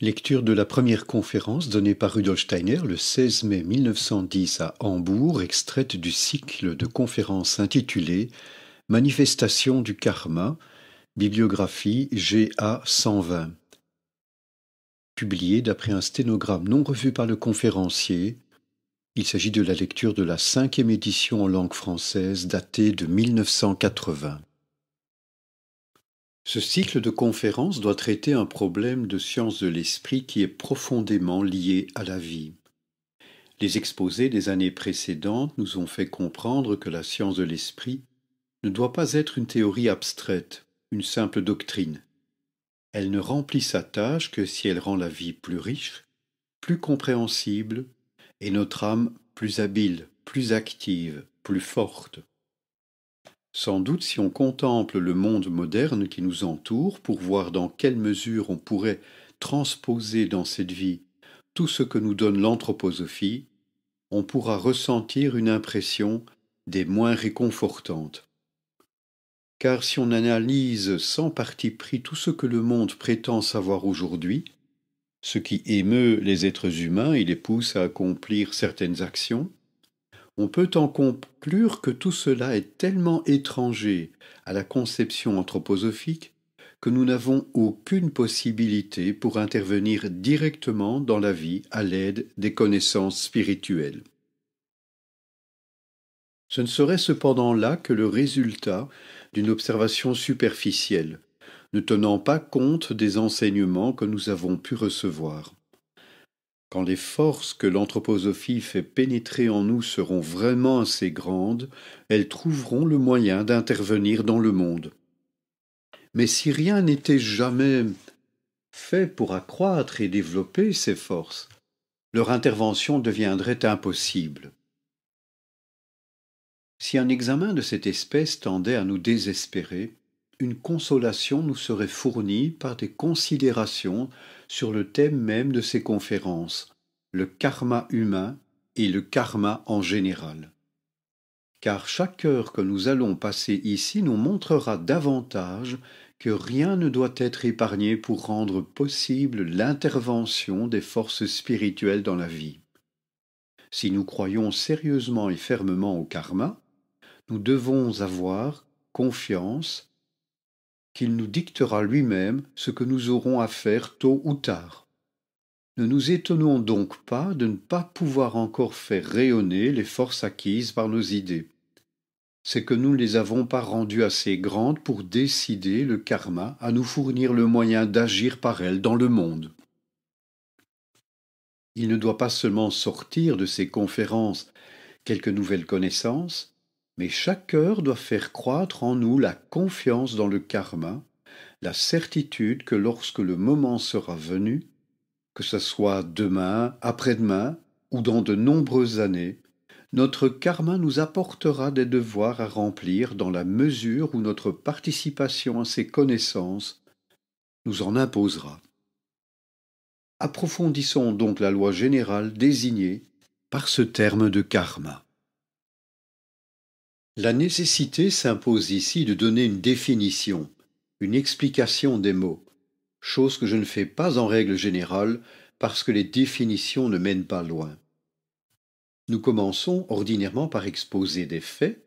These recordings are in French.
Lecture de la première conférence donnée par Rudolf Steiner le 16 mai 1910 à Hambourg, extraite du cycle de conférences intitulé Manifestation du karma, bibliographie GA 120. Publié d'après un sténogramme non revu par le conférencier, il s'agit de la lecture de la cinquième édition en langue française datée de 1980. Ce cycle de conférences doit traiter un problème de science de l'esprit qui est profondément lié à la vie. Les exposés des années précédentes nous ont fait comprendre que la science de l'esprit ne doit pas être une théorie abstraite, une simple doctrine. Elle ne remplit sa tâche que si elle rend la vie plus riche, plus compréhensible, et notre âme plus habile, plus active, plus forte. Sans doute, si on contemple le monde moderne qui nous entoure pour voir dans quelle mesure on pourrait transposer dans cette vie tout ce que nous donne l'anthroposophie, on pourra ressentir une impression des moins réconfortantes. Car si on analyse sans parti pris tout ce que le monde prétend savoir aujourd'hui, ce qui émeut les êtres humains et les pousse à accomplir certaines actions, on peut en conclure que tout cela est tellement étranger à la conception anthroposophique que nous n'avons aucune possibilité pour intervenir directement dans la vie à l'aide des connaissances spirituelles. Ce ne serait cependant là que le résultat d'une observation superficielle, ne tenant pas compte des enseignements que nous avons pu recevoir quand les forces que l'anthroposophie fait pénétrer en nous seront vraiment assez grandes, elles trouveront le moyen d'intervenir dans le monde. Mais si rien n'était jamais fait pour accroître et développer ces forces, leur intervention deviendrait impossible. Si un examen de cette espèce tendait à nous désespérer, une consolation nous serait fournie par des considérations sur le thème même de ces conférences, le karma humain et le karma en général. Car chaque heure que nous allons passer ici nous montrera davantage que rien ne doit être épargné pour rendre possible l'intervention des forces spirituelles dans la vie. Si nous croyons sérieusement et fermement au karma, nous devons avoir confiance qu'il nous dictera lui-même ce que nous aurons à faire tôt ou tard. Ne nous étonnons donc pas de ne pas pouvoir encore faire rayonner les forces acquises par nos idées. C'est que nous ne les avons pas rendues assez grandes pour décider le karma à nous fournir le moyen d'agir par elles dans le monde. Il ne doit pas seulement sortir de ces conférences quelques nouvelles connaissances, mais chaque heure doit faire croître en nous la confiance dans le karma, la certitude que lorsque le moment sera venu, que ce soit demain, après-demain ou dans de nombreuses années, notre karma nous apportera des devoirs à remplir dans la mesure où notre participation à ces connaissances nous en imposera. Approfondissons donc la loi générale désignée par ce terme de karma. La nécessité s'impose ici de donner une définition, une explication des mots, chose que je ne fais pas en règle générale parce que les définitions ne mènent pas loin. Nous commençons ordinairement par exposer des faits,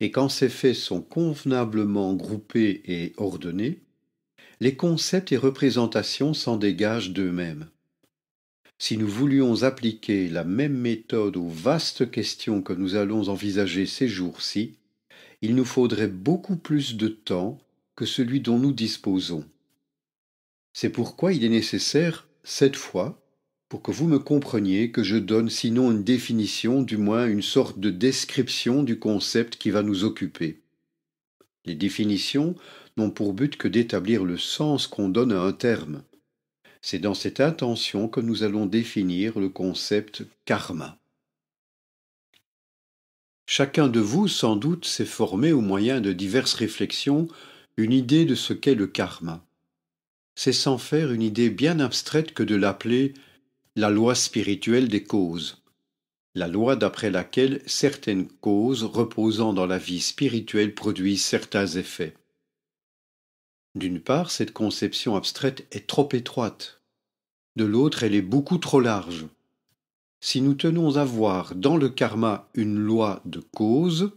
et quand ces faits sont convenablement groupés et ordonnés, les concepts et représentations s'en dégagent d'eux-mêmes. Si nous voulions appliquer la même méthode aux vastes questions que nous allons envisager ces jours-ci, il nous faudrait beaucoup plus de temps que celui dont nous disposons. C'est pourquoi il est nécessaire, cette fois, pour que vous me compreniez, que je donne sinon une définition, du moins une sorte de description du concept qui va nous occuper. Les définitions n'ont pour but que d'établir le sens qu'on donne à un terme. C'est dans cette intention que nous allons définir le concept karma. Chacun de vous, sans doute, s'est formé au moyen de diverses réflexions une idée de ce qu'est le karma. C'est sans faire une idée bien abstraite que de l'appeler la loi spirituelle des causes, la loi d'après laquelle certaines causes reposant dans la vie spirituelle produisent certains effets. D'une part, cette conception abstraite est trop étroite de l'autre elle est beaucoup trop large. Si nous tenons à voir dans le karma une loi de cause,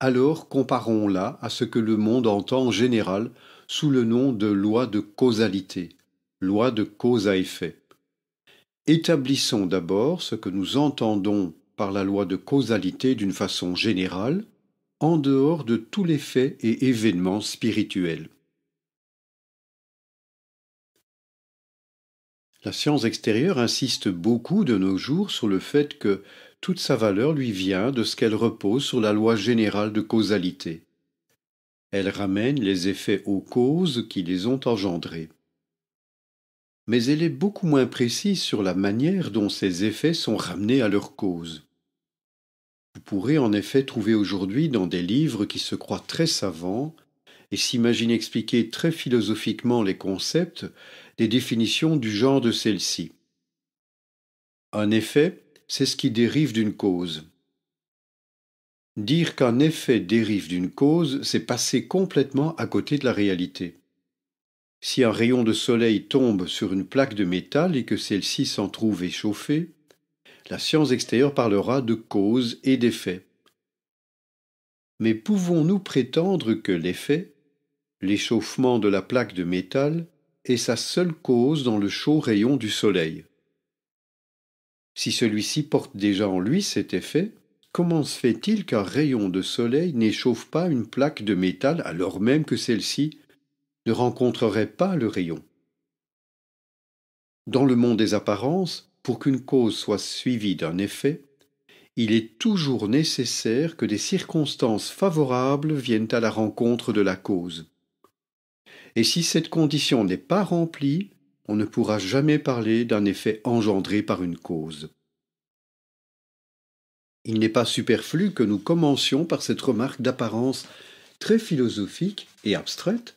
alors comparons-la à ce que le monde entend en général sous le nom de loi de causalité, loi de cause à effet. Établissons d'abord ce que nous entendons par la loi de causalité d'une façon générale, en dehors de tous les faits et événements spirituels. La science extérieure insiste beaucoup de nos jours sur le fait que toute sa valeur lui vient de ce qu'elle repose sur la loi générale de causalité. Elle ramène les effets aux causes qui les ont engendrés. Mais elle est beaucoup moins précise sur la manière dont ces effets sont ramenés à leur cause. Vous pourrez en effet trouver aujourd'hui dans des livres qui se croient très savants et s'imaginent expliquer très philosophiquement les concepts des définitions du genre de celle-ci. Un effet, c'est ce qui dérive d'une cause. Dire qu'un effet dérive d'une cause, c'est passer complètement à côté de la réalité. Si un rayon de soleil tombe sur une plaque de métal et que celle-ci s'en trouve échauffée, la science extérieure parlera de cause et d'effet. Mais pouvons-nous prétendre que l'effet, l'échauffement de la plaque de métal, est sa seule cause dans le chaud rayon du soleil. Si celui-ci porte déjà en lui cet effet, comment se fait-il qu'un rayon de soleil n'échauffe pas une plaque de métal alors même que celle-ci ne rencontrerait pas le rayon Dans le monde des apparences, pour qu'une cause soit suivie d'un effet, il est toujours nécessaire que des circonstances favorables viennent à la rencontre de la cause. Et si cette condition n'est pas remplie, on ne pourra jamais parler d'un effet engendré par une cause. Il n'est pas superflu que nous commencions par cette remarque d'apparence très philosophique et abstraite,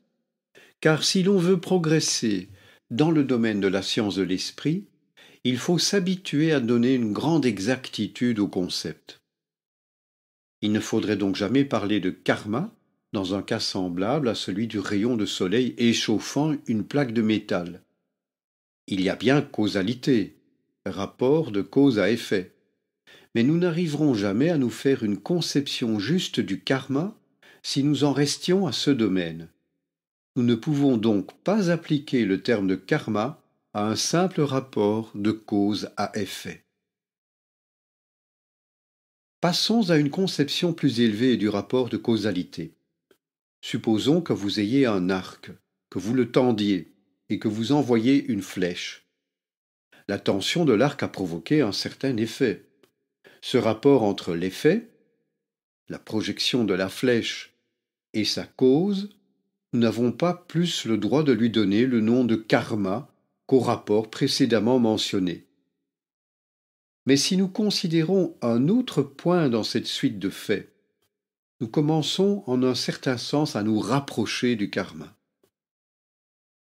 car si l'on veut progresser dans le domaine de la science de l'esprit, il faut s'habituer à donner une grande exactitude au concept. Il ne faudrait donc jamais parler de karma dans un cas semblable à celui du rayon de soleil échauffant une plaque de métal. Il y a bien causalité, rapport de cause à effet. Mais nous n'arriverons jamais à nous faire une conception juste du karma si nous en restions à ce domaine. Nous ne pouvons donc pas appliquer le terme de karma à un simple rapport de cause à effet. Passons à une conception plus élevée du rapport de causalité. Supposons que vous ayez un arc, que vous le tendiez et que vous envoyez une flèche. La tension de l'arc a provoqué un certain effet. Ce rapport entre l'effet, la projection de la flèche et sa cause, nous n'avons pas plus le droit de lui donner le nom de karma qu'au rapport précédemment mentionné. Mais si nous considérons un autre point dans cette suite de faits, nous commençons en un certain sens à nous rapprocher du karma.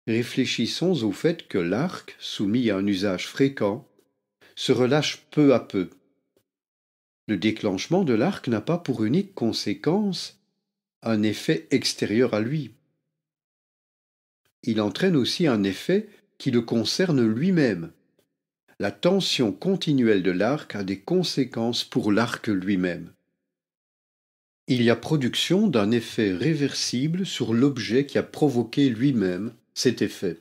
Réfléchissons au fait que l'arc, soumis à un usage fréquent, se relâche peu à peu. Le déclenchement de l'arc n'a pas pour unique conséquence un effet extérieur à lui. Il entraîne aussi un effet qui le concerne lui-même. La tension continuelle de l'arc a des conséquences pour l'arc lui-même il y a production d'un effet réversible sur l'objet qui a provoqué lui-même cet effet.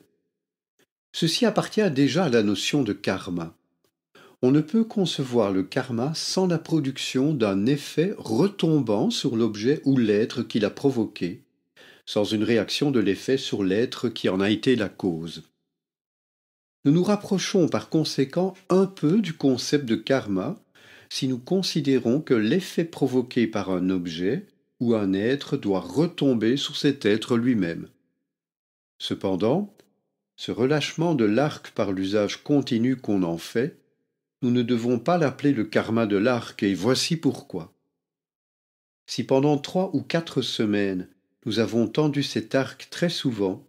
Ceci appartient déjà à la notion de karma. On ne peut concevoir le karma sans la production d'un effet retombant sur l'objet ou l'être qui l'a provoqué, sans une réaction de l'effet sur l'être qui en a été la cause. Nous nous rapprochons par conséquent un peu du concept de karma si nous considérons que l'effet provoqué par un objet ou un être doit retomber sur cet être lui-même. Cependant, ce relâchement de l'arc par l'usage continu qu'on en fait, nous ne devons pas l'appeler le karma de l'arc, et voici pourquoi. Si pendant trois ou quatre semaines nous avons tendu cet arc très souvent,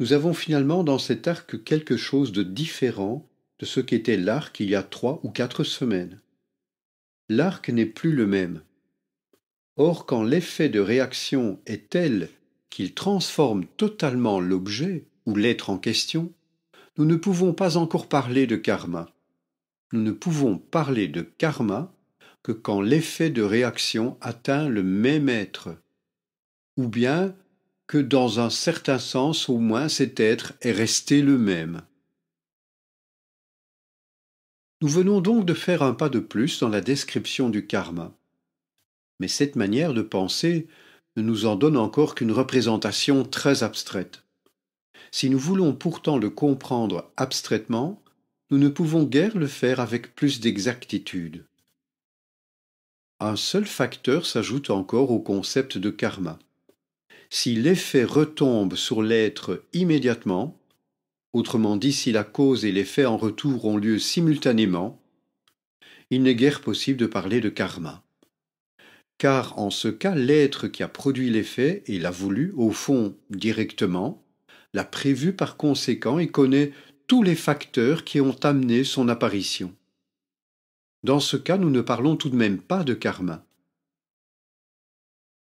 nous avons finalement dans cet arc quelque chose de différent de ce qu'était l'arc il y a trois ou quatre semaines l'arc n'est plus le même. Or, quand l'effet de réaction est tel qu'il transforme totalement l'objet ou l'être en question, nous ne pouvons pas encore parler de karma. Nous ne pouvons parler de karma que quand l'effet de réaction atteint le même être, ou bien que dans un certain sens au moins cet être est resté le même. Nous venons donc de faire un pas de plus dans la description du karma. Mais cette manière de penser ne nous en donne encore qu'une représentation très abstraite. Si nous voulons pourtant le comprendre abstraitement, nous ne pouvons guère le faire avec plus d'exactitude. Un seul facteur s'ajoute encore au concept de karma. Si l'effet retombe sur l'être immédiatement, autrement dit si la cause et l'effet en retour ont lieu simultanément, il n'est guère possible de parler de karma. Car en ce cas, l'être qui a produit l'effet et l'a voulu, au fond, directement, l'a prévu par conséquent et connaît tous les facteurs qui ont amené son apparition. Dans ce cas, nous ne parlons tout de même pas de karma.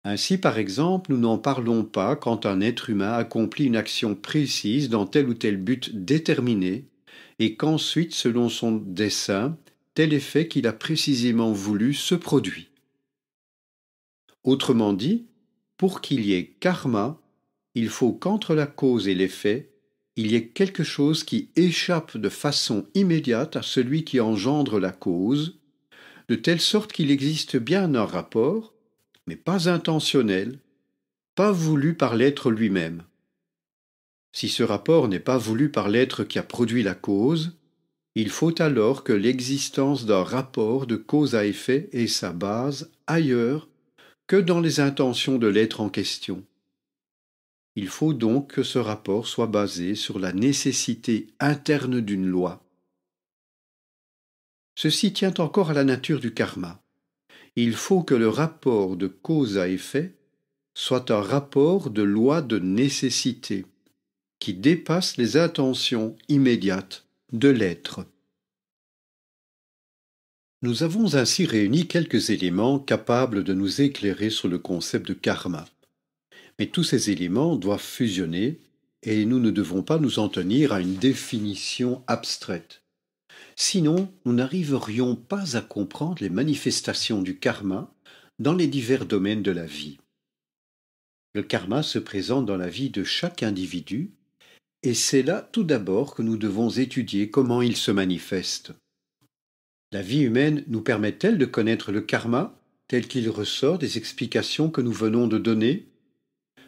Ainsi, par exemple, nous n'en parlons pas quand un être humain accomplit une action précise dans tel ou tel but déterminé, et qu'ensuite, selon son dessein, tel effet qu'il a précisément voulu se produit. Autrement dit, pour qu'il y ait karma, il faut qu'entre la cause et l'effet, il y ait quelque chose qui échappe de façon immédiate à celui qui engendre la cause, de telle sorte qu'il existe bien un rapport, mais pas intentionnel, pas voulu par l'être lui-même. Si ce rapport n'est pas voulu par l'être qui a produit la cause, il faut alors que l'existence d'un rapport de cause à effet ait sa base ailleurs que dans les intentions de l'être en question. Il faut donc que ce rapport soit basé sur la nécessité interne d'une loi. Ceci tient encore à la nature du karma il faut que le rapport de cause à effet soit un rapport de loi de nécessité, qui dépasse les intentions immédiates de l'être. Nous avons ainsi réuni quelques éléments capables de nous éclairer sur le concept de karma. Mais tous ces éléments doivent fusionner et nous ne devons pas nous en tenir à une définition abstraite. Sinon, nous n'arriverions pas à comprendre les manifestations du karma dans les divers domaines de la vie. Le karma se présente dans la vie de chaque individu, et c'est là tout d'abord que nous devons étudier comment il se manifeste. La vie humaine nous permet-elle de connaître le karma tel qu'il ressort des explications que nous venons de donner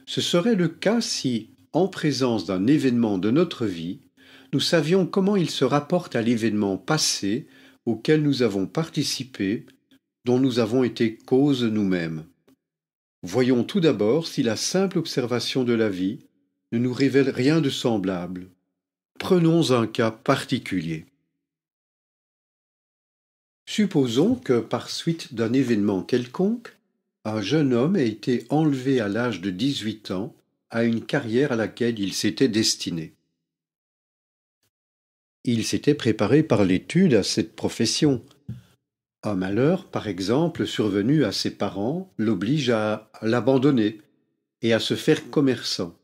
Ce serait le cas si, en présence d'un événement de notre vie, nous savions comment il se rapporte à l'événement passé auquel nous avons participé, dont nous avons été cause nous-mêmes. Voyons tout d'abord si la simple observation de la vie ne nous révèle rien de semblable. Prenons un cas particulier. Supposons que, par suite d'un événement quelconque, un jeune homme ait été enlevé à l'âge de 18 ans à une carrière à laquelle il s'était destiné il s'était préparé par l'étude à cette profession. Un malheur, par exemple, survenu à ses parents, l'oblige à l'abandonner et à se faire commerçant.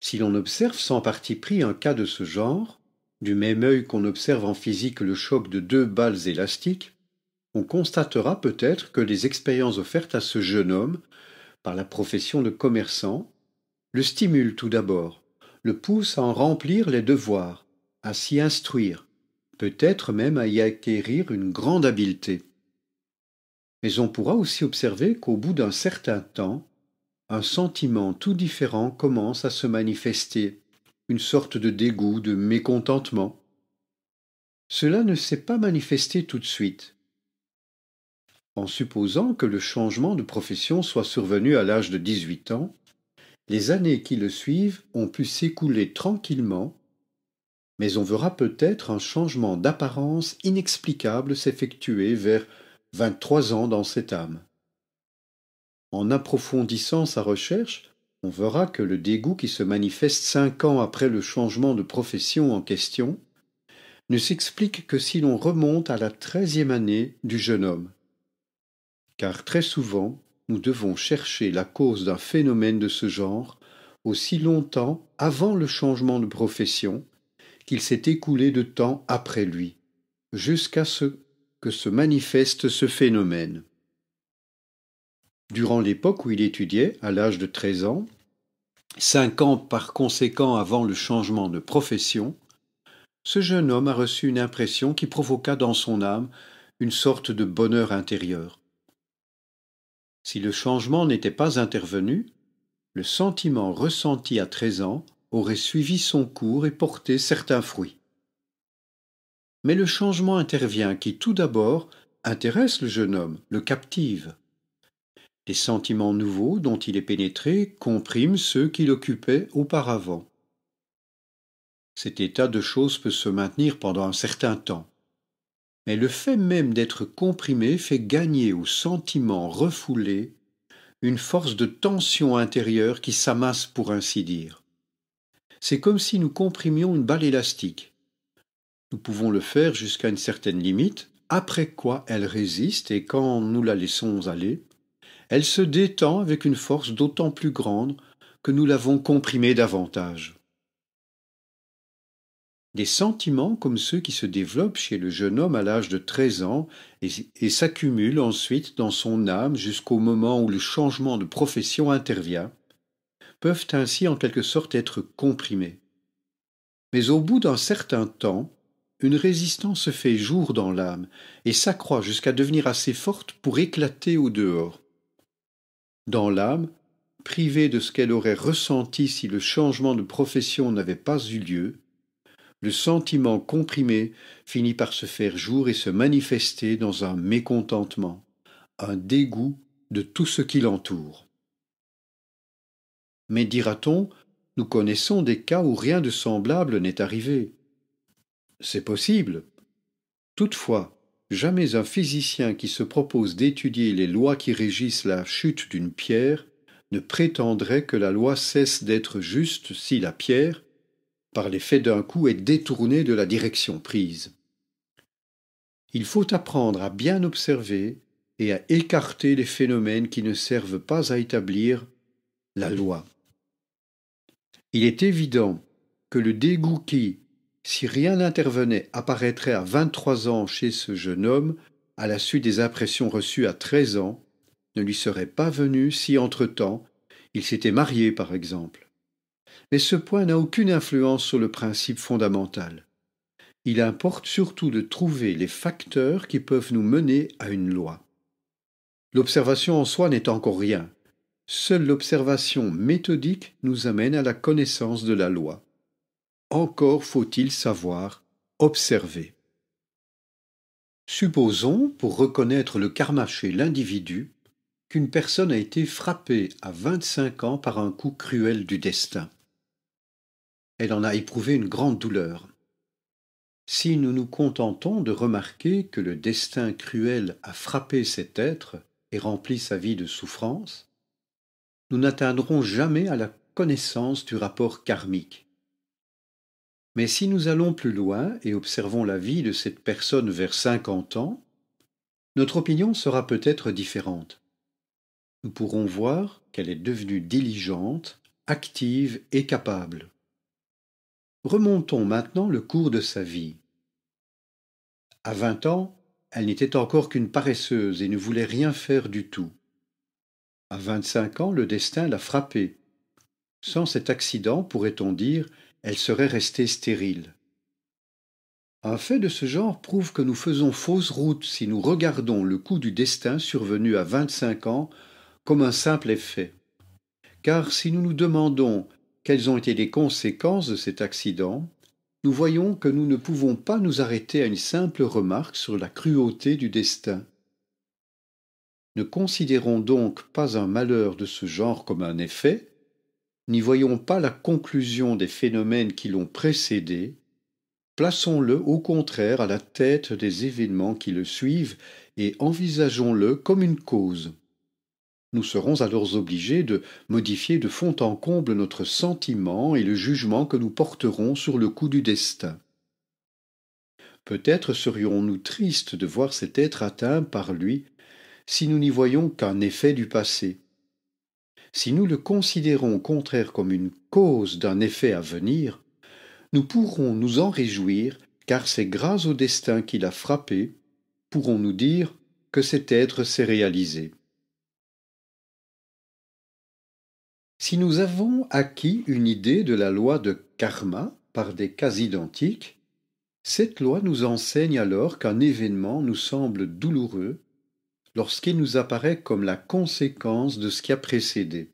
Si l'on observe sans parti pris un cas de ce genre, du même œil qu'on observe en physique le choc de deux balles élastiques, on constatera peut-être que les expériences offertes à ce jeune homme par la profession de commerçant le stimulent tout d'abord, le poussent à en remplir les devoirs, à s'y instruire, peut-être même à y acquérir une grande habileté. Mais on pourra aussi observer qu'au bout d'un certain temps, un sentiment tout différent commence à se manifester, une sorte de dégoût, de mécontentement. Cela ne s'est pas manifesté tout de suite. En supposant que le changement de profession soit survenu à l'âge de 18 ans, les années qui le suivent ont pu s'écouler tranquillement mais on verra peut-être un changement d'apparence inexplicable s'effectuer vers 23 ans dans cette âme. En approfondissant sa recherche, on verra que le dégoût qui se manifeste cinq ans après le changement de profession en question ne s'explique que si l'on remonte à la treizième année du jeune homme. Car très souvent, nous devons chercher la cause d'un phénomène de ce genre aussi longtemps avant le changement de profession qu'il s'est écoulé de temps après lui, jusqu'à ce que se manifeste ce phénomène. Durant l'époque où il étudiait, à l'âge de treize ans, cinq ans par conséquent avant le changement de profession, ce jeune homme a reçu une impression qui provoqua dans son âme une sorte de bonheur intérieur. Si le changement n'était pas intervenu, le sentiment ressenti à 13 ans aurait suivi son cours et porté certains fruits. Mais le changement intervient qui tout d'abord intéresse le jeune homme, le captive. Les sentiments nouveaux dont il est pénétré compriment ceux qu'il occupait auparavant. Cet état de choses peut se maintenir pendant un certain temps. Mais le fait même d'être comprimé fait gagner aux sentiments refoulés une force de tension intérieure qui s'amasse pour ainsi dire. C'est comme si nous comprimions une balle élastique. Nous pouvons le faire jusqu'à une certaine limite, après quoi elle résiste et quand nous la laissons aller, elle se détend avec une force d'autant plus grande que nous l'avons comprimée davantage. Des sentiments comme ceux qui se développent chez le jeune homme à l'âge de 13 ans et, et s'accumulent ensuite dans son âme jusqu'au moment où le changement de profession intervient, peuvent ainsi en quelque sorte être comprimées. Mais au bout d'un certain temps, une résistance se fait jour dans l'âme et s'accroît jusqu'à devenir assez forte pour éclater au dehors. Dans l'âme, privée de ce qu'elle aurait ressenti si le changement de profession n'avait pas eu lieu, le sentiment comprimé finit par se faire jour et se manifester dans un mécontentement, un dégoût de tout ce qui l'entoure. Mais dira-t-on, nous connaissons des cas où rien de semblable n'est arrivé. C'est possible. Toutefois, jamais un physicien qui se propose d'étudier les lois qui régissent la chute d'une pierre ne prétendrait que la loi cesse d'être juste si la pierre, par l'effet d'un coup, est détournée de la direction prise. Il faut apprendre à bien observer et à écarter les phénomènes qui ne servent pas à établir la loi. Il est évident que le dégoût qui, si rien n'intervenait, apparaîtrait à 23 ans chez ce jeune homme, à la suite des impressions reçues à 13 ans, ne lui serait pas venu si, entre-temps, il s'était marié, par exemple. Mais ce point n'a aucune influence sur le principe fondamental. Il importe surtout de trouver les facteurs qui peuvent nous mener à une loi. L'observation en soi n'est encore rien. Seule l'observation méthodique nous amène à la connaissance de la loi. Encore faut-il savoir observer. Supposons, pour reconnaître le karma chez l'individu, qu'une personne a été frappée à 25 ans par un coup cruel du destin. Elle en a éprouvé une grande douleur. Si nous nous contentons de remarquer que le destin cruel a frappé cet être et rempli sa vie de souffrance, nous n'atteindrons jamais à la connaissance du rapport karmique. Mais si nous allons plus loin et observons la vie de cette personne vers 50 ans, notre opinion sera peut-être différente. Nous pourrons voir qu'elle est devenue diligente, active et capable. Remontons maintenant le cours de sa vie. À 20 ans, elle n'était encore qu'une paresseuse et ne voulait rien faire du tout. À 25 ans, le destin l'a frappée. Sans cet accident, pourrait-on dire, elle serait restée stérile. Un fait de ce genre prouve que nous faisons fausse route si nous regardons le coup du destin survenu à 25 ans comme un simple effet. Car si nous nous demandons quelles ont été les conséquences de cet accident, nous voyons que nous ne pouvons pas nous arrêter à une simple remarque sur la cruauté du destin. Ne considérons donc pas un malheur de ce genre comme un effet, n'y voyons pas la conclusion des phénomènes qui l'ont précédé, plaçons-le au contraire à la tête des événements qui le suivent et envisageons-le comme une cause. Nous serons alors obligés de modifier de fond en comble notre sentiment et le jugement que nous porterons sur le coup du destin. Peut-être serions-nous tristes de voir cet être atteint par lui si nous n'y voyons qu'un effet du passé. Si nous le considérons au contraire comme une cause d'un effet à venir, nous pourrons nous en réjouir car c'est grâce au destin qui l'a frappé, pourrons-nous dire que cet être s'est réalisé. Si nous avons acquis une idée de la loi de karma par des cas identiques, cette loi nous enseigne alors qu'un événement nous semble douloureux lorsqu'il nous apparaît comme la conséquence de ce qui a précédé.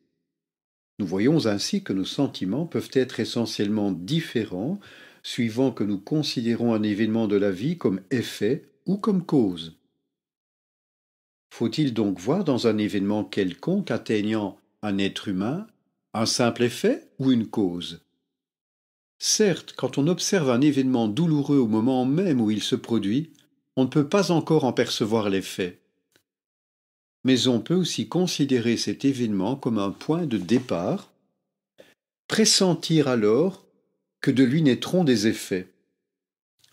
Nous voyons ainsi que nos sentiments peuvent être essentiellement différents suivant que nous considérons un événement de la vie comme effet ou comme cause. Faut-il donc voir dans un événement quelconque atteignant un être humain un simple effet ou une cause Certes, quand on observe un événement douloureux au moment même où il se produit, on ne peut pas encore en percevoir l'effet mais on peut aussi considérer cet événement comme un point de départ, pressentir alors que de lui naîtront des effets.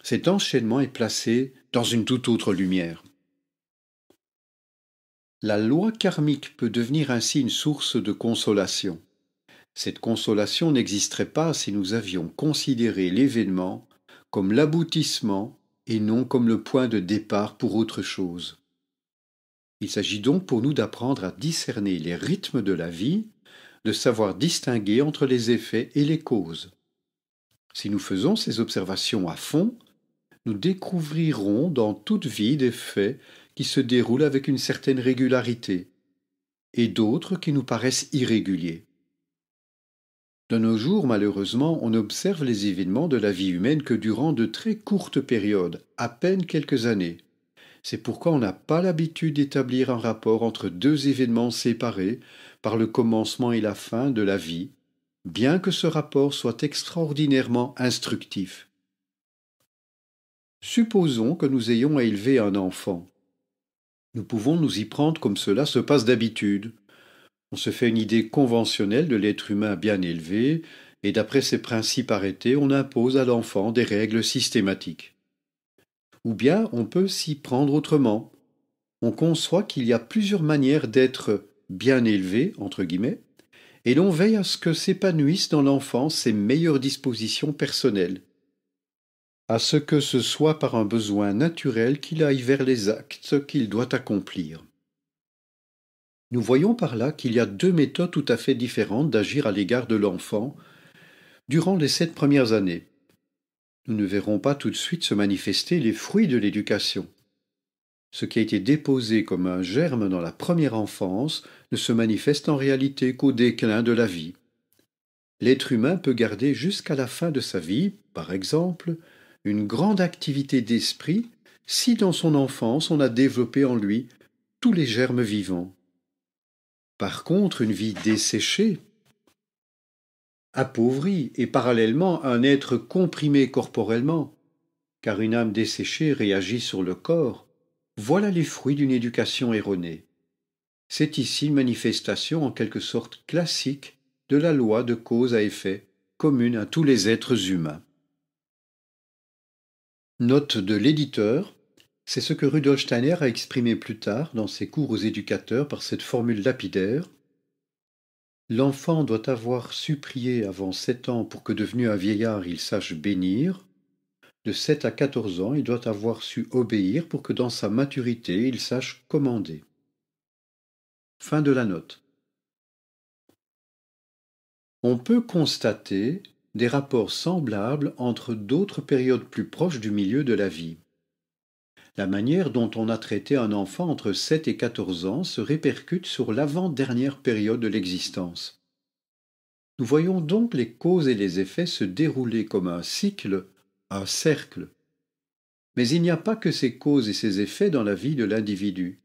Cet enchaînement est placé dans une toute autre lumière. La loi karmique peut devenir ainsi une source de consolation. Cette consolation n'existerait pas si nous avions considéré l'événement comme l'aboutissement et non comme le point de départ pour autre chose. Il s'agit donc pour nous d'apprendre à discerner les rythmes de la vie, de savoir distinguer entre les effets et les causes. Si nous faisons ces observations à fond, nous découvrirons dans toute vie des faits qui se déroulent avec une certaine régularité, et d'autres qui nous paraissent irréguliers. De nos jours, malheureusement, on observe les événements de la vie humaine que durant de très courtes périodes, à peine quelques années. C'est pourquoi on n'a pas l'habitude d'établir un rapport entre deux événements séparés par le commencement et la fin de la vie, bien que ce rapport soit extraordinairement instructif. Supposons que nous ayons à élever un enfant. Nous pouvons nous y prendre comme cela se passe d'habitude. On se fait une idée conventionnelle de l'être humain bien élevé, et d'après ces principes arrêtés, on impose à l'enfant des règles systématiques ou bien on peut s'y prendre autrement. On conçoit qu'il y a plusieurs manières d'être bien élevé, entre guillemets, et l'on veille à ce que s'épanouissent dans l'enfant ses meilleures dispositions personnelles, à ce que ce soit par un besoin naturel qu'il aille vers les actes qu'il doit accomplir. Nous voyons par là qu'il y a deux méthodes tout à fait différentes d'agir à l'égard de l'enfant durant les sept premières années ne verrons pas tout de suite se manifester les fruits de l'éducation. Ce qui a été déposé comme un germe dans la première enfance ne se manifeste en réalité qu'au déclin de la vie. L'être humain peut garder jusqu'à la fin de sa vie, par exemple, une grande activité d'esprit si dans son enfance on a développé en lui tous les germes vivants. Par contre, une vie desséchée, appauvri et parallèlement un être comprimé corporellement, car une âme desséchée réagit sur le corps, voilà les fruits d'une éducation erronée. C'est ici une manifestation en quelque sorte classique de la loi de cause à effet, commune à tous les êtres humains. Note de l'éditeur. C'est ce que Rudolf Steiner a exprimé plus tard dans ses cours aux éducateurs par cette formule lapidaire L'enfant doit avoir su prier avant sept ans pour que devenu un vieillard il sache bénir. De sept à quatorze ans, il doit avoir su obéir pour que dans sa maturité il sache commander. Fin de la note. On peut constater des rapports semblables entre d'autres périodes plus proches du milieu de la vie. La manière dont on a traité un enfant entre 7 et 14 ans se répercute sur l'avant-dernière période de l'existence. Nous voyons donc les causes et les effets se dérouler comme un cycle, un cercle. Mais il n'y a pas que ces causes et ces effets dans la vie de l'individu.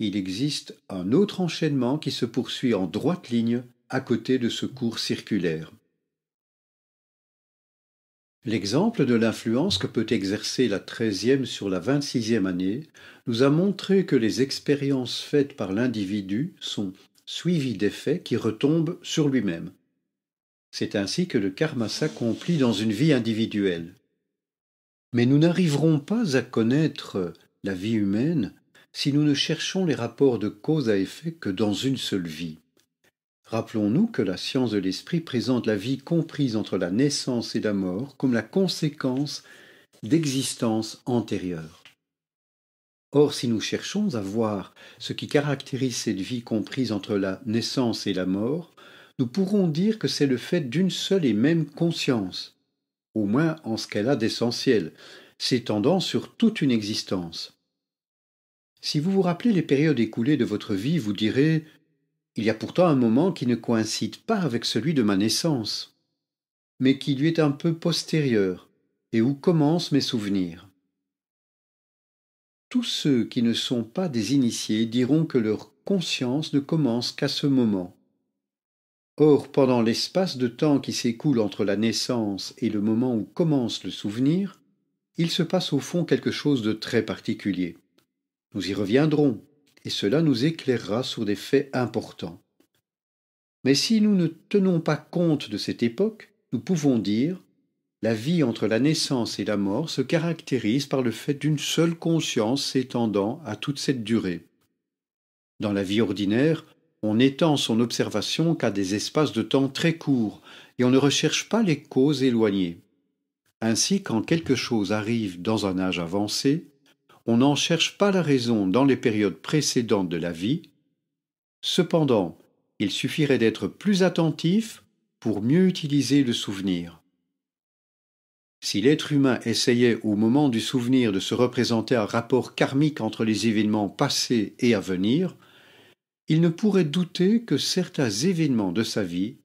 Il existe un autre enchaînement qui se poursuit en droite ligne à côté de ce cours circulaire. L'exemple de l'influence que peut exercer la treizième sur la vingt-sixième année nous a montré que les expériences faites par l'individu sont suivies d'effets qui retombent sur lui-même. C'est ainsi que le karma s'accomplit dans une vie individuelle. Mais nous n'arriverons pas à connaître la vie humaine si nous ne cherchons les rapports de cause à effet que dans une seule vie. Rappelons-nous que la science de l'esprit présente la vie comprise entre la naissance et la mort comme la conséquence d'existences antérieures. Or, si nous cherchons à voir ce qui caractérise cette vie comprise entre la naissance et la mort, nous pourrons dire que c'est le fait d'une seule et même conscience, au moins en ce qu'elle a d'essentiel, s'étendant sur toute une existence. Si vous vous rappelez les périodes écoulées de votre vie, vous direz il y a pourtant un moment qui ne coïncide pas avec celui de ma naissance, mais qui lui est un peu postérieur et où commencent mes souvenirs. Tous ceux qui ne sont pas des initiés diront que leur conscience ne commence qu'à ce moment. Or, pendant l'espace de temps qui s'écoule entre la naissance et le moment où commence le souvenir, il se passe au fond quelque chose de très particulier. Nous y reviendrons, et cela nous éclairera sur des faits importants. Mais si nous ne tenons pas compte de cette époque, nous pouvons dire la vie entre la naissance et la mort se caractérise par le fait d'une seule conscience s'étendant à toute cette durée. Dans la vie ordinaire, on n'étend son observation qu'à des espaces de temps très courts, et on ne recherche pas les causes éloignées. Ainsi, quand quelque chose arrive dans un âge avancé, on n'en cherche pas la raison dans les périodes précédentes de la vie, cependant, il suffirait d'être plus attentif pour mieux utiliser le souvenir. Si l'être humain essayait au moment du souvenir de se représenter un rapport karmique entre les événements passés et à venir, il ne pourrait douter que certains événements de sa vie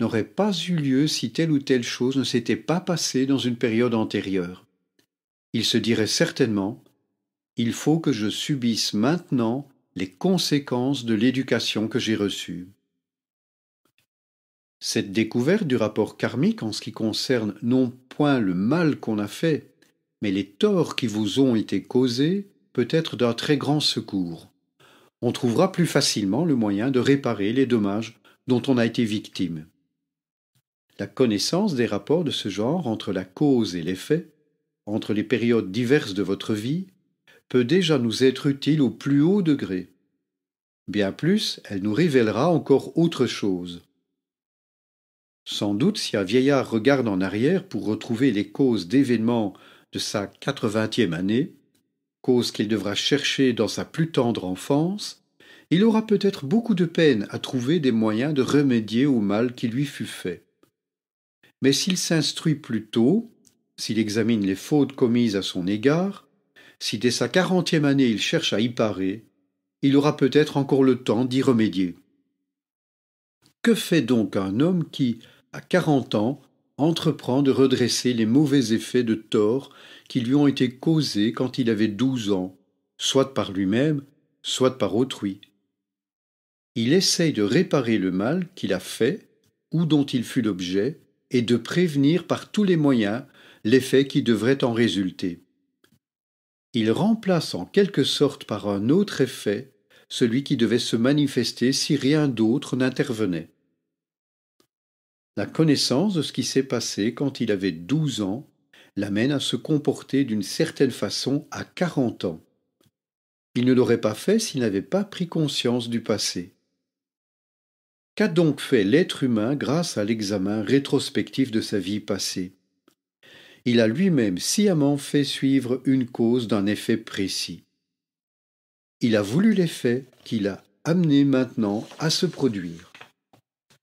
n'auraient pas eu lieu si telle ou telle chose ne s'était pas passée dans une période antérieure. Il se dirait certainement il faut que je subisse maintenant les conséquences de l'éducation que j'ai reçue. Cette découverte du rapport karmique en ce qui concerne non point le mal qu'on a fait, mais les torts qui vous ont été causés peut être d'un très grand secours. On trouvera plus facilement le moyen de réparer les dommages dont on a été victime. La connaissance des rapports de ce genre entre la cause et l'effet, entre les périodes diverses de votre vie, peut déjà nous être utile au plus haut degré. Bien plus, elle nous révélera encore autre chose. Sans doute, si un vieillard regarde en arrière pour retrouver les causes d'événements de sa quatre-vingtième année, causes qu'il devra chercher dans sa plus tendre enfance, il aura peut-être beaucoup de peine à trouver des moyens de remédier au mal qui lui fut fait. Mais s'il s'instruit plus tôt, s'il examine les fautes commises à son égard, si dès sa quarantième année il cherche à y parer, il aura peut-être encore le temps d'y remédier. Que fait donc un homme qui, à quarante ans, entreprend de redresser les mauvais effets de tort qui lui ont été causés quand il avait douze ans, soit par lui-même, soit par autrui Il essaye de réparer le mal qu'il a fait ou dont il fut l'objet et de prévenir par tous les moyens l'effet qui devrait en résulter il remplace en quelque sorte par un autre effet celui qui devait se manifester si rien d'autre n'intervenait. La connaissance de ce qui s'est passé quand il avait douze ans l'amène à se comporter d'une certaine façon à quarante ans. Il ne l'aurait pas fait s'il n'avait pas pris conscience du passé. Qu'a donc fait l'être humain grâce à l'examen rétrospectif de sa vie passée il a lui-même sciemment fait suivre une cause d'un effet précis. Il a voulu l'effet qu'il a amené maintenant à se produire.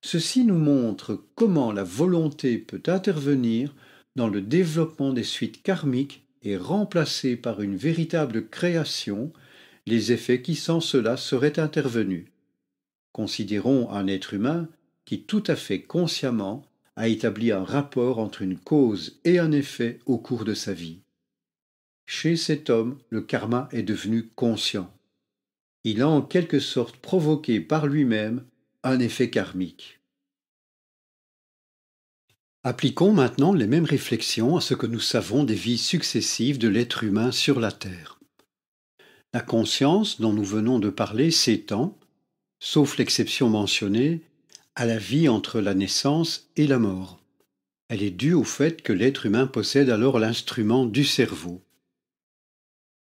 Ceci nous montre comment la volonté peut intervenir dans le développement des suites karmiques et remplacer par une véritable création les effets qui sans cela seraient intervenus. Considérons un être humain qui tout à fait consciemment a établi un rapport entre une cause et un effet au cours de sa vie. Chez cet homme, le karma est devenu conscient. Il a en quelque sorte provoqué par lui-même un effet karmique. Appliquons maintenant les mêmes réflexions à ce que nous savons des vies successives de l'être humain sur la Terre. La conscience dont nous venons de parler s'étend, sauf l'exception mentionnée, à la vie entre la naissance et la mort. Elle est due au fait que l'être humain possède alors l'instrument du cerveau.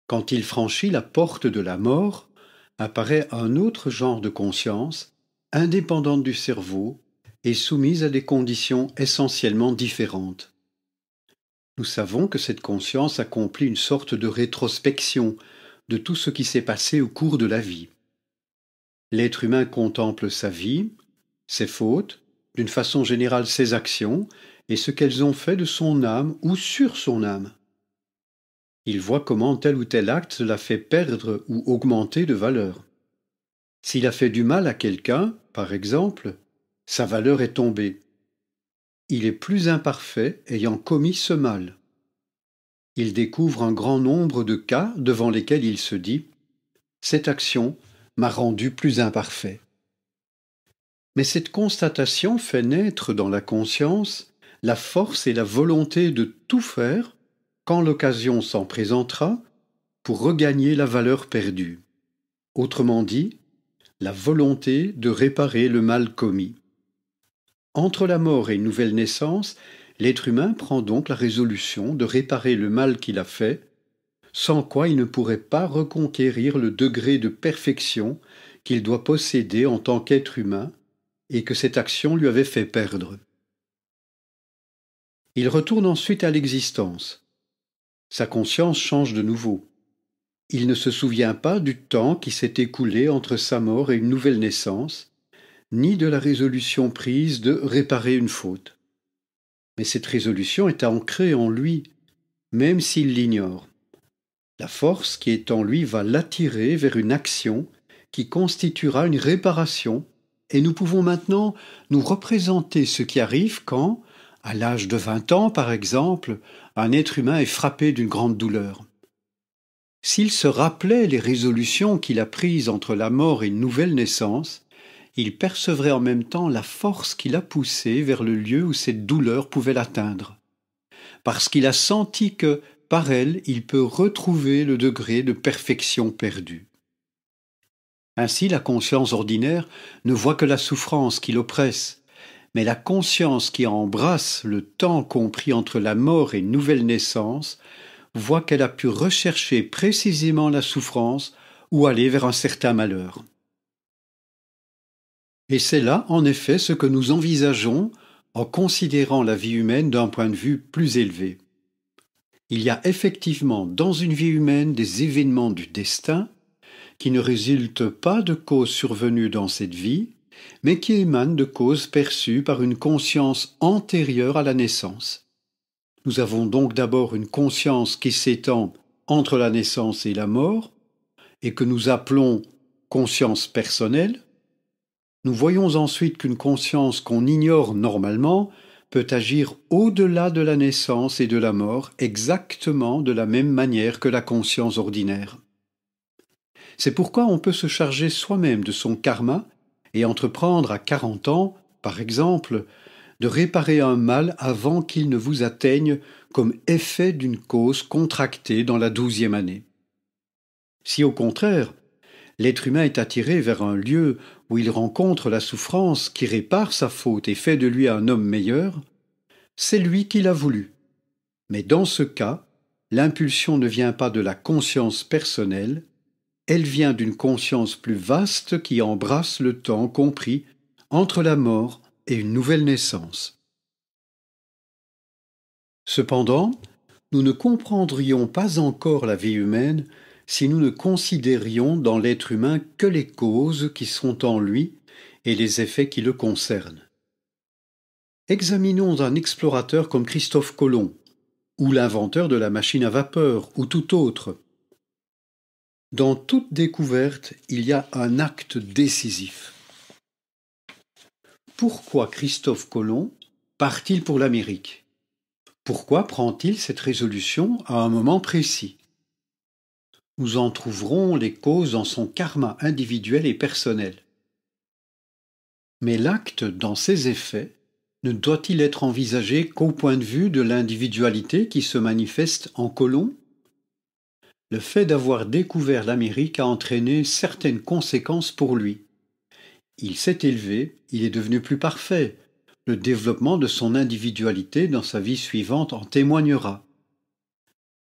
Quand il franchit la porte de la mort, apparaît un autre genre de conscience, indépendante du cerveau et soumise à des conditions essentiellement différentes. Nous savons que cette conscience accomplit une sorte de rétrospection de tout ce qui s'est passé au cours de la vie. L'être humain contemple sa vie, ses fautes, d'une façon générale ses actions, et ce qu'elles ont fait de son âme ou sur son âme. Il voit comment tel ou tel acte l'a fait perdre ou augmenter de valeur. S'il a fait du mal à quelqu'un, par exemple, sa valeur est tombée. Il est plus imparfait ayant commis ce mal. Il découvre un grand nombre de cas devant lesquels il se dit ⁇ Cette action m'a rendu plus imparfait ⁇ mais cette constatation fait naître dans la conscience la force et la volonté de tout faire quand l'occasion s'en présentera pour regagner la valeur perdue. Autrement dit, la volonté de réparer le mal commis. Entre la mort et une nouvelle naissance, l'être humain prend donc la résolution de réparer le mal qu'il a fait, sans quoi il ne pourrait pas reconquérir le degré de perfection qu'il doit posséder en tant qu'être humain et que cette action lui avait fait perdre. Il retourne ensuite à l'existence. Sa conscience change de nouveau. Il ne se souvient pas du temps qui s'est écoulé entre sa mort et une nouvelle naissance, ni de la résolution prise de réparer une faute. Mais cette résolution est ancrée en lui, même s'il l'ignore. La force qui est en lui va l'attirer vers une action qui constituera une réparation et nous pouvons maintenant nous représenter ce qui arrive quand, à l'âge de vingt ans par exemple, un être humain est frappé d'une grande douleur. S'il se rappelait les résolutions qu'il a prises entre la mort et une nouvelle naissance, il percevrait en même temps la force qui l'a poussé vers le lieu où cette douleur pouvait l'atteindre, parce qu'il a senti que, par elle, il peut retrouver le degré de perfection perdu. Ainsi la conscience ordinaire ne voit que la souffrance qui l'oppresse, mais la conscience qui embrasse le temps compris entre la mort et nouvelle naissance voit qu'elle a pu rechercher précisément la souffrance ou aller vers un certain malheur. Et c'est là, en effet, ce que nous envisageons en considérant la vie humaine d'un point de vue plus élevé. Il y a effectivement dans une vie humaine des événements du destin qui ne résulte pas de causes survenues dans cette vie, mais qui émane de causes perçues par une conscience antérieure à la naissance. Nous avons donc d'abord une conscience qui s'étend entre la naissance et la mort, et que nous appelons conscience personnelle. Nous voyons ensuite qu'une conscience qu'on ignore normalement peut agir au-delà de la naissance et de la mort exactement de la même manière que la conscience ordinaire. C'est pourquoi on peut se charger soi-même de son karma et entreprendre à 40 ans, par exemple, de réparer un mal avant qu'il ne vous atteigne comme effet d'une cause contractée dans la douzième année. Si au contraire, l'être humain est attiré vers un lieu où il rencontre la souffrance qui répare sa faute et fait de lui un homme meilleur, c'est lui qui l'a voulu. Mais dans ce cas, l'impulsion ne vient pas de la conscience personnelle, elle vient d'une conscience plus vaste qui embrasse le temps compris entre la mort et une nouvelle naissance. Cependant, nous ne comprendrions pas encore la vie humaine si nous ne considérions dans l'être humain que les causes qui sont en lui et les effets qui le concernent. Examinons un explorateur comme Christophe Colomb, ou l'inventeur de la machine à vapeur, ou tout autre dans toute découverte, il y a un acte décisif. Pourquoi Christophe Colomb part-il pour l'Amérique Pourquoi prend-il cette résolution à un moment précis Nous en trouverons les causes dans son karma individuel et personnel. Mais l'acte, dans ses effets, ne doit-il être envisagé qu'au point de vue de l'individualité qui se manifeste en Colomb le fait d'avoir découvert l'Amérique a entraîné certaines conséquences pour lui. Il s'est élevé, il est devenu plus parfait. Le développement de son individualité dans sa vie suivante en témoignera.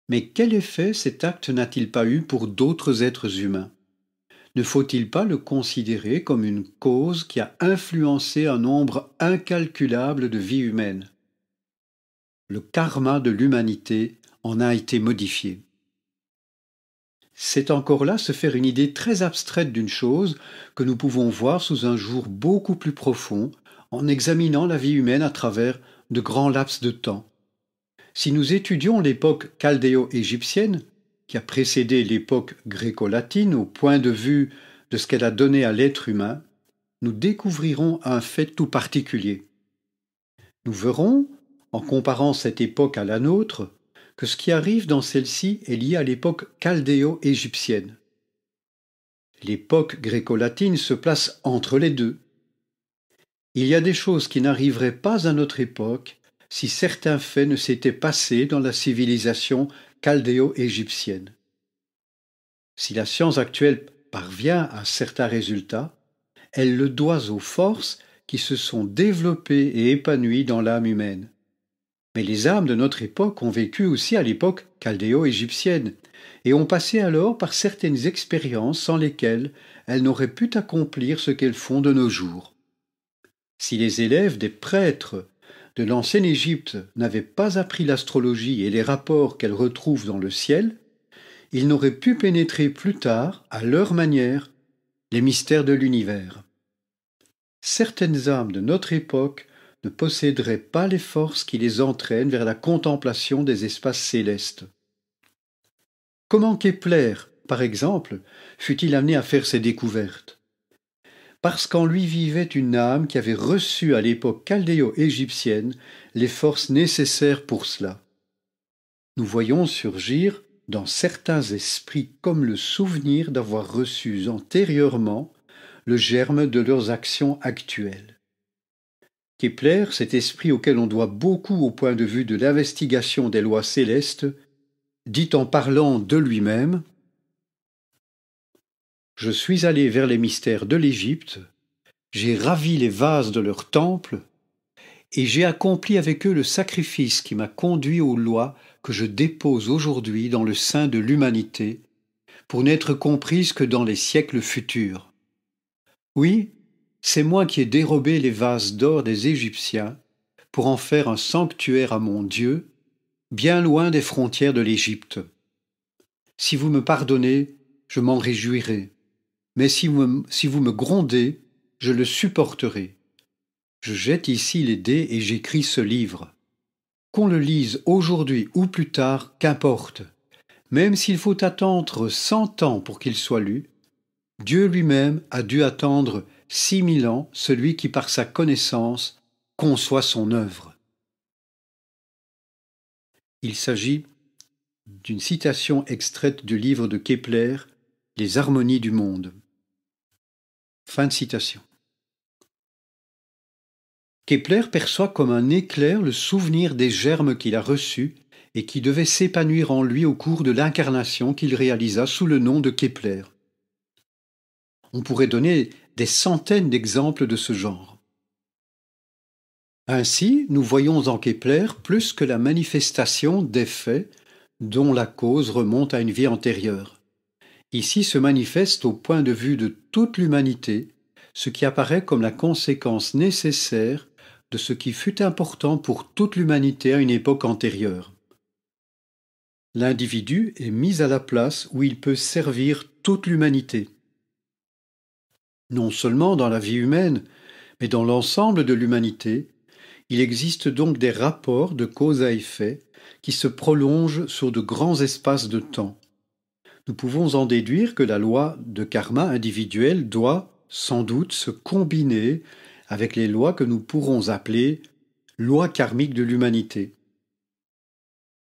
Mais quel effet cet acte n'a-t-il pas eu pour d'autres êtres humains Ne faut-il pas le considérer comme une cause qui a influencé un nombre incalculable de vies humaines Le karma de l'humanité en a été modifié c'est encore là se faire une idée très abstraite d'une chose que nous pouvons voir sous un jour beaucoup plus profond en examinant la vie humaine à travers de grands laps de temps. Si nous étudions l'époque chaldéo-égyptienne, qui a précédé l'époque gréco-latine au point de vue de ce qu'elle a donné à l'être humain, nous découvrirons un fait tout particulier. Nous verrons, en comparant cette époque à la nôtre, que ce qui arrive dans celle-ci est lié à l'époque chaldéo-égyptienne. L'époque gréco-latine se place entre les deux. Il y a des choses qui n'arriveraient pas à notre époque si certains faits ne s'étaient passés dans la civilisation chaldéo-égyptienne. Si la science actuelle parvient à certains résultats, elle le doit aux forces qui se sont développées et épanouies dans l'âme humaine. Mais les âmes de notre époque ont vécu aussi à l'époque chaldéo-égyptienne, et ont passé alors par certaines expériences sans lesquelles elles n'auraient pu accomplir ce qu'elles font de nos jours. Si les élèves des prêtres de l'ancienne Égypte n'avaient pas appris l'astrologie et les rapports qu'elles retrouvent dans le ciel, ils n'auraient pu pénétrer plus tard, à leur manière, les mystères de l'univers. Certaines âmes de notre époque ne posséderaient pas les forces qui les entraînent vers la contemplation des espaces célestes. Comment Kepler, par exemple, fut-il amené à faire ces découvertes Parce qu'en lui vivait une âme qui avait reçu à l'époque chaldéo-égyptienne les forces nécessaires pour cela. Nous voyons surgir dans certains esprits comme le souvenir d'avoir reçu antérieurement le germe de leurs actions actuelles. Kepler, cet esprit auquel on doit beaucoup au point de vue de l'investigation des lois célestes, dit en parlant de lui-même Je suis allé vers les mystères de l'Égypte, j'ai ravi les vases de leur temple, et j'ai accompli avec eux le sacrifice qui m'a conduit aux lois que je dépose aujourd'hui dans le sein de l'humanité, pour n'être comprise que dans les siècles futurs. Oui, c'est moi qui ai dérobé les vases d'or des Égyptiens pour en faire un sanctuaire à mon Dieu, bien loin des frontières de l'Égypte. Si vous me pardonnez, je m'en réjouirai, mais si vous, si vous me grondez, je le supporterai. Je jette ici les dés et j'écris ce livre. Qu'on le lise aujourd'hui ou plus tard, qu'importe. Même s'il faut attendre cent ans pour qu'il soit lu, Dieu lui-même a dû attendre six mille ans celui qui par sa connaissance conçoit son œuvre. Il s'agit d'une citation extraite du livre de Kepler, Les harmonies du monde. Fin de citation. Kepler perçoit comme un éclair le souvenir des germes qu'il a reçus et qui devaient s'épanouir en lui au cours de l'incarnation qu'il réalisa sous le nom de Kepler. On pourrait donner des centaines d'exemples de ce genre. Ainsi, nous voyons en Kepler plus que la manifestation des faits dont la cause remonte à une vie antérieure. Ici se manifeste au point de vue de toute l'humanité ce qui apparaît comme la conséquence nécessaire de ce qui fut important pour toute l'humanité à une époque antérieure. L'individu est mis à la place où il peut servir toute l'humanité non seulement dans la vie humaine, mais dans l'ensemble de l'humanité, il existe donc des rapports de cause à effet qui se prolongent sur de grands espaces de temps. Nous pouvons en déduire que la loi de karma individuelle doit, sans doute, se combiner avec les lois que nous pourrons appeler lois karmiques de l'humanité.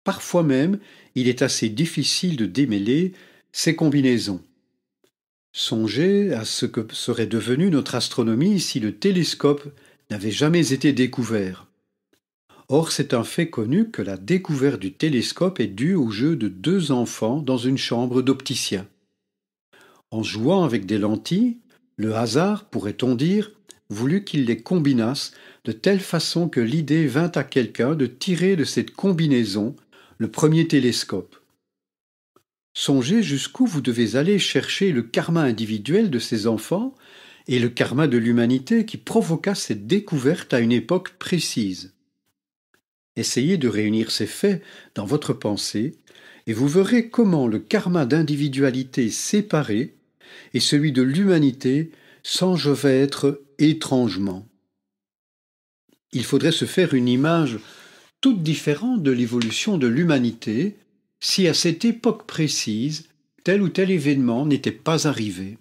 Parfois même, il est assez difficile de démêler ces combinaisons. Songez à ce que serait devenue notre astronomie si le télescope n'avait jamais été découvert. Or, c'est un fait connu que la découverte du télescope est due au jeu de deux enfants dans une chambre d'opticien. En jouant avec des lentilles, le hasard, pourrait-on dire, voulut qu'il les combinassent de telle façon que l'idée vint à quelqu'un de tirer de cette combinaison le premier télescope. Songez jusqu'où vous devez aller chercher le karma individuel de ces enfants et le karma de l'humanité qui provoqua cette découverte à une époque précise. Essayez de réunir ces faits dans votre pensée et vous verrez comment le karma d'individualité séparé et celui de l'humanité être étrangement. Il faudrait se faire une image toute différente de l'évolution de l'humanité si à cette époque précise, tel ou tel événement n'était pas arrivé.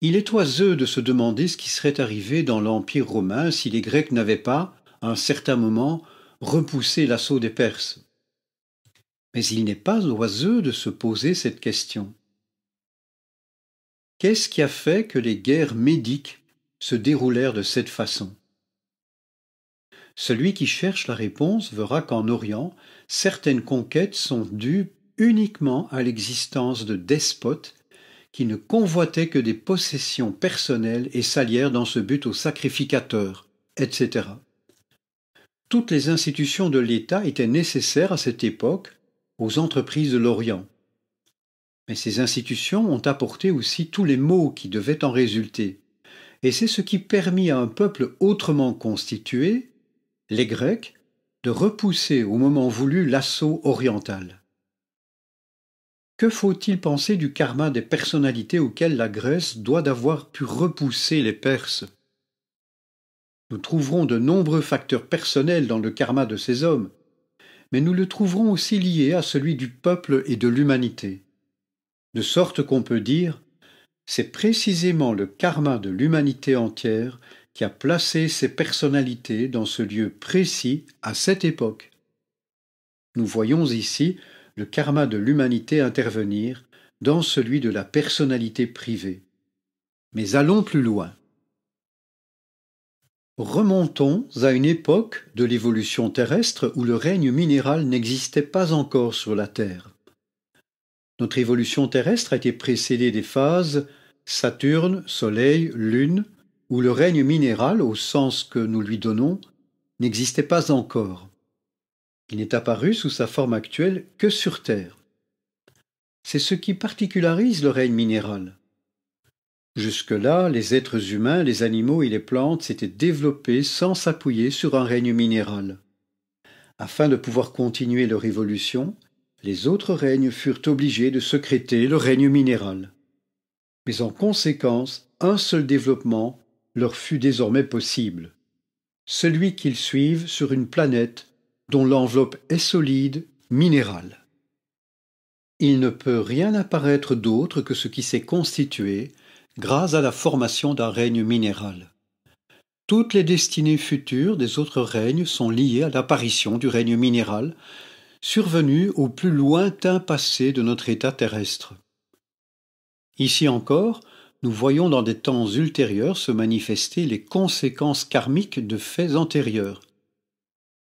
Il est oiseux de se demander ce qui serait arrivé dans l'Empire romain si les Grecs n'avaient pas, à un certain moment, repoussé l'assaut des Perses. Mais il n'est pas oiseux de se poser cette question. Qu'est-ce qui a fait que les guerres médiques se déroulèrent de cette façon celui qui cherche la réponse verra qu'en Orient, certaines conquêtes sont dues uniquement à l'existence de despotes qui ne convoitaient que des possessions personnelles et s'allièrent dans ce but aux sacrificateurs, etc. Toutes les institutions de l'État étaient nécessaires à cette époque aux entreprises de l'Orient. Mais ces institutions ont apporté aussi tous les maux qui devaient en résulter, et c'est ce qui permit à un peuple autrement constitué, les Grecs de repousser au moment voulu l'assaut oriental. Que faut-il penser du karma des personnalités auxquelles la Grèce doit d'avoir pu repousser les Perses Nous trouverons de nombreux facteurs personnels dans le karma de ces hommes, mais nous le trouverons aussi lié à celui du peuple et de l'humanité. De sorte qu'on peut dire, c'est précisément le karma de l'humanité entière qui a placé ses personnalités dans ce lieu précis à cette époque. Nous voyons ici le karma de l'humanité intervenir dans celui de la personnalité privée. Mais allons plus loin. Remontons à une époque de l'évolution terrestre où le règne minéral n'existait pas encore sur la Terre. Notre évolution terrestre a été précédée des phases Saturne, Soleil, Lune, où le règne minéral, au sens que nous lui donnons, n'existait pas encore. Il n'est apparu sous sa forme actuelle que sur Terre. C'est ce qui particularise le règne minéral. Jusque-là, les êtres humains, les animaux et les plantes s'étaient développés sans s'appuyer sur un règne minéral. Afin de pouvoir continuer leur évolution, les autres règnes furent obligés de secréter le règne minéral. Mais en conséquence, un seul développement leur fut désormais possible. Celui qu'ils suivent sur une planète dont l'enveloppe est solide, minérale. Il ne peut rien apparaître d'autre que ce qui s'est constitué grâce à la formation d'un règne minéral. Toutes les destinées futures des autres règnes sont liées à l'apparition du règne minéral, survenu au plus lointain passé de notre état terrestre. Ici encore, nous voyons dans des temps ultérieurs se manifester les conséquences karmiques de faits antérieurs.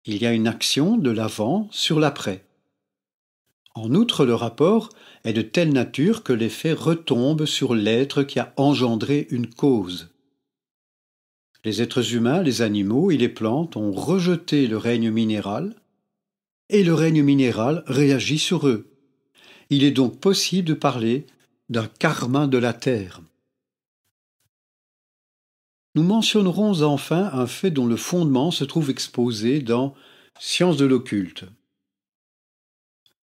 Il y a une action de l'avant sur l'après. En outre, le rapport est de telle nature que l'effet retombe sur l'être qui a engendré une cause. Les êtres humains, les animaux et les plantes ont rejeté le règne minéral, et le règne minéral réagit sur eux. Il est donc possible de parler d'un karma de la terre. Nous mentionnerons enfin un fait dont le fondement se trouve exposé dans Science de l'occulte.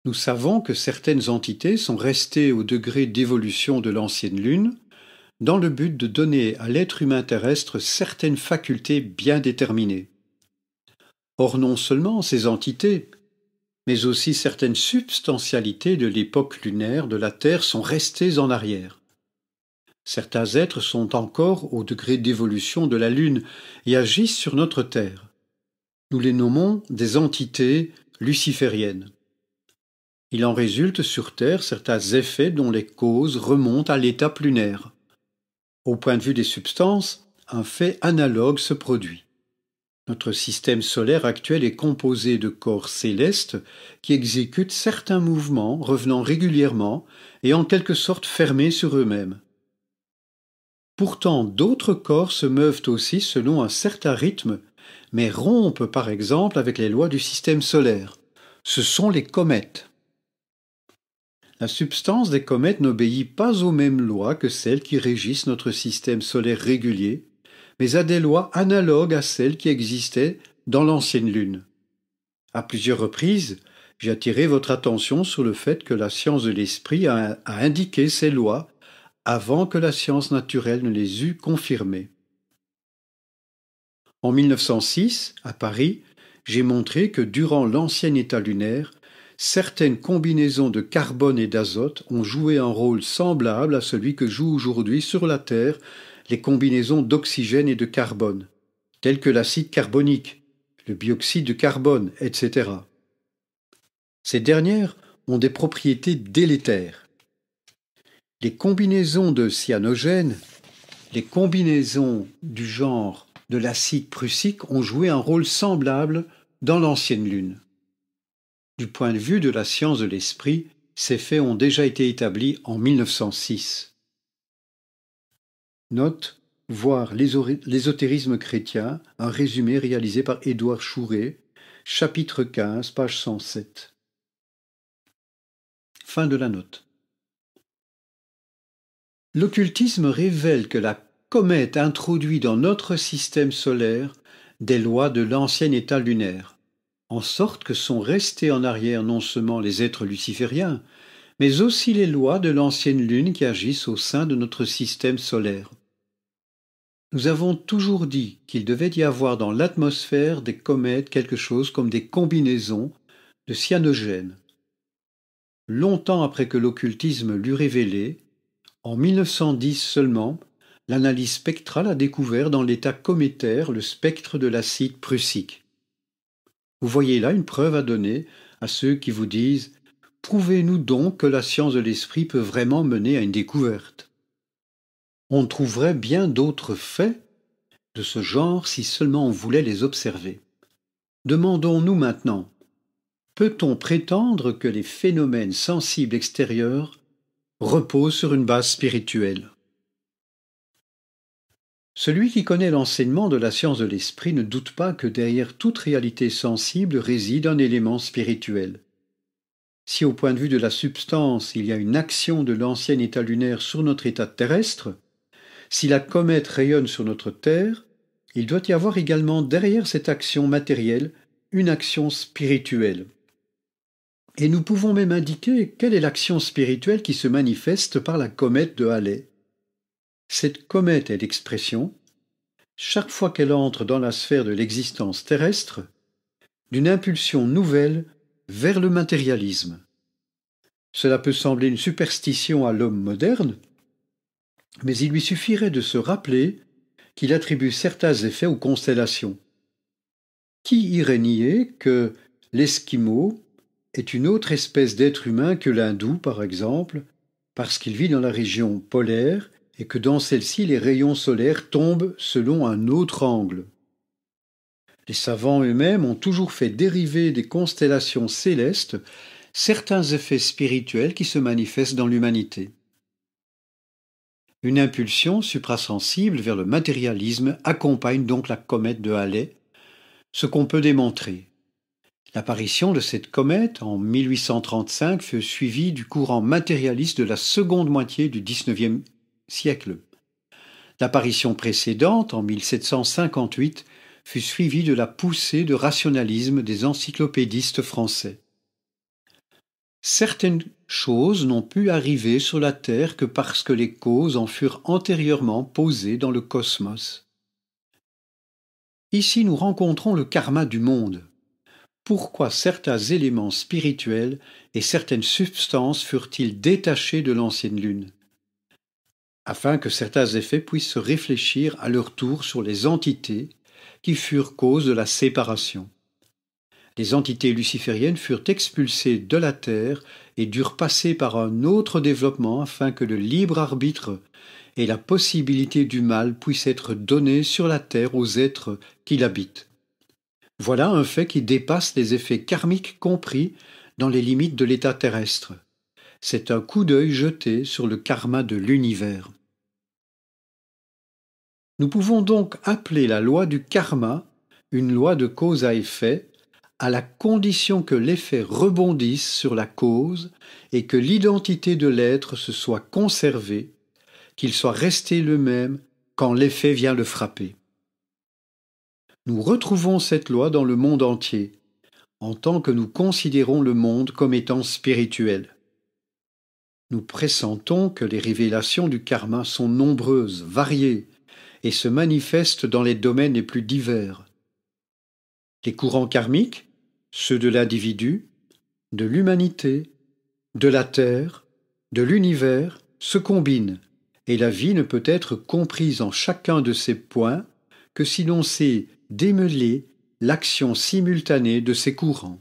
Nous savons que certaines entités sont restées au degré d'évolution de l'ancienne Lune dans le but de donner à l'être humain terrestre certaines facultés bien déterminées. Or non seulement ces entités, mais aussi certaines substantialités de l'époque lunaire de la Terre sont restées en arrière. Certains êtres sont encore au degré d'évolution de la Lune et agissent sur notre Terre. Nous les nommons des entités lucifériennes. Il en résulte sur Terre certains effets dont les causes remontent à l'état lunaire. Au point de vue des substances, un fait analogue se produit. Notre système solaire actuel est composé de corps célestes qui exécutent certains mouvements revenant régulièrement et en quelque sorte fermés sur eux-mêmes. Pourtant, d'autres corps se meuvent aussi selon un certain rythme, mais rompent par exemple avec les lois du système solaire. Ce sont les comètes. La substance des comètes n'obéit pas aux mêmes lois que celles qui régissent notre système solaire régulier, mais à des lois analogues à celles qui existaient dans l'ancienne Lune. À plusieurs reprises, j'ai attiré votre attention sur le fait que la science de l'esprit a, a indiqué ces lois avant que la science naturelle ne les eût confirmés. En 1906, à Paris, j'ai montré que durant l'ancien état lunaire, certaines combinaisons de carbone et d'azote ont joué un rôle semblable à celui que jouent aujourd'hui sur la Terre les combinaisons d'oxygène et de carbone, telles que l'acide carbonique, le bioxyde de carbone, etc. Ces dernières ont des propriétés délétères les combinaisons de cyanogènes, les combinaisons du genre de l'acide prussique ont joué un rôle semblable dans l'ancienne Lune. Du point de vue de la science de l'esprit, ces faits ont déjà été établis en 1906. Note Voir l'ésotérisme chrétien, un résumé réalisé par Édouard Chouret, chapitre 15, page 107. Fin de la note. L'occultisme révèle que la comète introduit dans notre système solaire des lois de l'ancien état lunaire, en sorte que sont restés en arrière non seulement les êtres lucifériens, mais aussi les lois de l'ancienne Lune qui agissent au sein de notre système solaire. Nous avons toujours dit qu'il devait y avoir dans l'atmosphère des comètes quelque chose comme des combinaisons de cyanogènes. Longtemps après que l'occultisme l'eût révélé, en 1910 seulement, l'analyse spectrale a découvert dans l'état cométaire le spectre de l'acide prussique. Vous voyez là une preuve à donner à ceux qui vous disent Prouvez-nous donc que la science de l'esprit peut vraiment mener à une découverte. On trouverait bien d'autres faits de ce genre si seulement on voulait les observer. Demandons-nous maintenant Peut-on prétendre que les phénomènes sensibles extérieurs repose sur une base spirituelle. Celui qui connaît l'enseignement de la science de l'esprit ne doute pas que derrière toute réalité sensible réside un élément spirituel. Si au point de vue de la substance il y a une action de l'ancien état lunaire sur notre état terrestre, si la comète rayonne sur notre Terre, il doit y avoir également derrière cette action matérielle une action spirituelle et nous pouvons même indiquer quelle est l'action spirituelle qui se manifeste par la comète de Halley. Cette comète est l'expression, chaque fois qu'elle entre dans la sphère de l'existence terrestre, d'une impulsion nouvelle vers le matérialisme. Cela peut sembler une superstition à l'homme moderne, mais il lui suffirait de se rappeler qu'il attribue certains effets aux constellations. Qui irait nier que l'Esquimau, est une autre espèce d'être humain que l'hindou, par exemple, parce qu'il vit dans la région polaire et que dans celle-ci les rayons solaires tombent selon un autre angle. Les savants eux-mêmes ont toujours fait dériver des constellations célestes certains effets spirituels qui se manifestent dans l'humanité. Une impulsion suprasensible vers le matérialisme accompagne donc la comète de Halley, ce qu'on peut démontrer. L'apparition de cette comète en 1835 fut suivie du courant matérialiste de la seconde moitié du XIXe siècle. L'apparition précédente, en 1758, fut suivie de la poussée de rationalisme des encyclopédistes français. Certaines choses n'ont pu arriver sur la Terre que parce que les causes en furent antérieurement posées dans le cosmos. Ici nous rencontrons le karma du monde pourquoi certains éléments spirituels et certaines substances furent-ils détachés de l'ancienne Lune Afin que certains effets puissent se réfléchir à leur tour sur les entités qui furent cause de la séparation. Les entités lucifériennes furent expulsées de la Terre et durent passer par un autre développement afin que le libre arbitre et la possibilité du mal puissent être donnés sur la Terre aux êtres qui l'habitent. Voilà un fait qui dépasse les effets karmiques compris dans les limites de l'état terrestre. C'est un coup d'œil jeté sur le karma de l'univers. Nous pouvons donc appeler la loi du karma une loi de cause à effet, à la condition que l'effet rebondisse sur la cause et que l'identité de l'être se soit conservée, qu'il soit resté le même quand l'effet vient le frapper nous retrouvons cette loi dans le monde entier, en tant que nous considérons le monde comme étant spirituel. Nous pressentons que les révélations du karma sont nombreuses, variées, et se manifestent dans les domaines les plus divers. Les courants karmiques, ceux de l'individu, de l'humanité, de la terre, de l'univers, se combinent, et la vie ne peut être comprise en chacun de ces points que si l'on sait démêler l'action simultanée de ces courants.